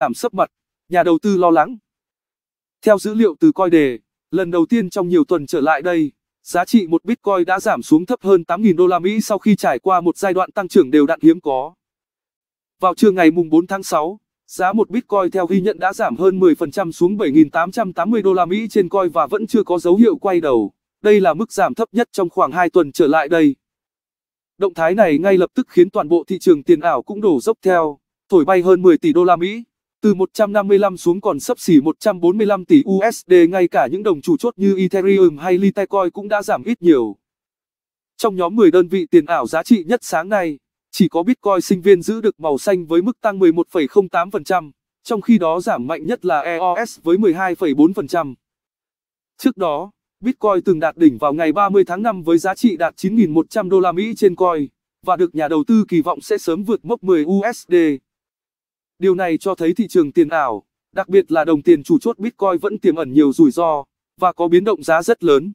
làm sấp mặt, nhà đầu tư lo lắng. Theo dữ liệu từ coi đề, lần đầu tiên trong nhiều tuần trở lại đây, giá trị một Bitcoin đã giảm xuống thấp hơn 8.000 đô la Mỹ sau khi trải qua một giai đoạn tăng trưởng đều đặn hiếm có. Vào trưa ngày mùng 4 tháng 6, giá một Bitcoin theo ghi nhận đã giảm hơn 10% xuống 7.880 đô la Mỹ trên coi và vẫn chưa có dấu hiệu quay đầu. Đây là mức giảm thấp nhất trong khoảng 2 tuần trở lại đây. Động thái này ngay lập tức khiến toàn bộ thị trường tiền ảo cũng đổ dốc theo, thổi bay hơn 10 tỷ đô la Mỹ từ 155 xuống còn sấp xỉ 145 tỷ USD ngay cả những đồng chủ chốt như Ethereum hay Litecoin cũng đã giảm ít nhiều. Trong nhóm 10 đơn vị tiền ảo giá trị nhất sáng nay, chỉ có Bitcoin sinh viên giữ được màu xanh với mức tăng 11,08%, trong khi đó giảm mạnh nhất là EOS với 12,4%. Trước đó, Bitcoin từng đạt đỉnh vào ngày 30 tháng 5 với giá trị đạt 9.100 đô la Mỹ trên coin và được nhà đầu tư kỳ vọng sẽ sớm vượt mốc 10 USD. Điều này cho thấy thị trường tiền ảo, đặc biệt là đồng tiền chủ chốt Bitcoin vẫn tiềm ẩn nhiều rủi ro và có biến động giá rất lớn.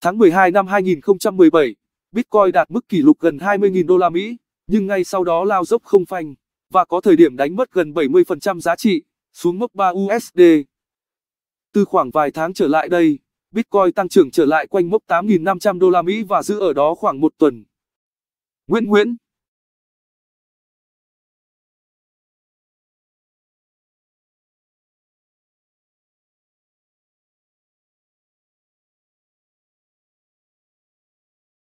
Tháng 12 năm 2017, Bitcoin đạt mức kỷ lục gần 20.000 đô la Mỹ, nhưng ngay sau đó lao dốc không phanh và có thời điểm đánh mất gần 70% giá trị, xuống mốc 3 USD. Từ khoảng vài tháng trở lại đây, Bitcoin tăng trưởng trở lại quanh mốc 8.500 đô la Mỹ và giữ ở đó khoảng một tuần. Nguyễn Nguyễn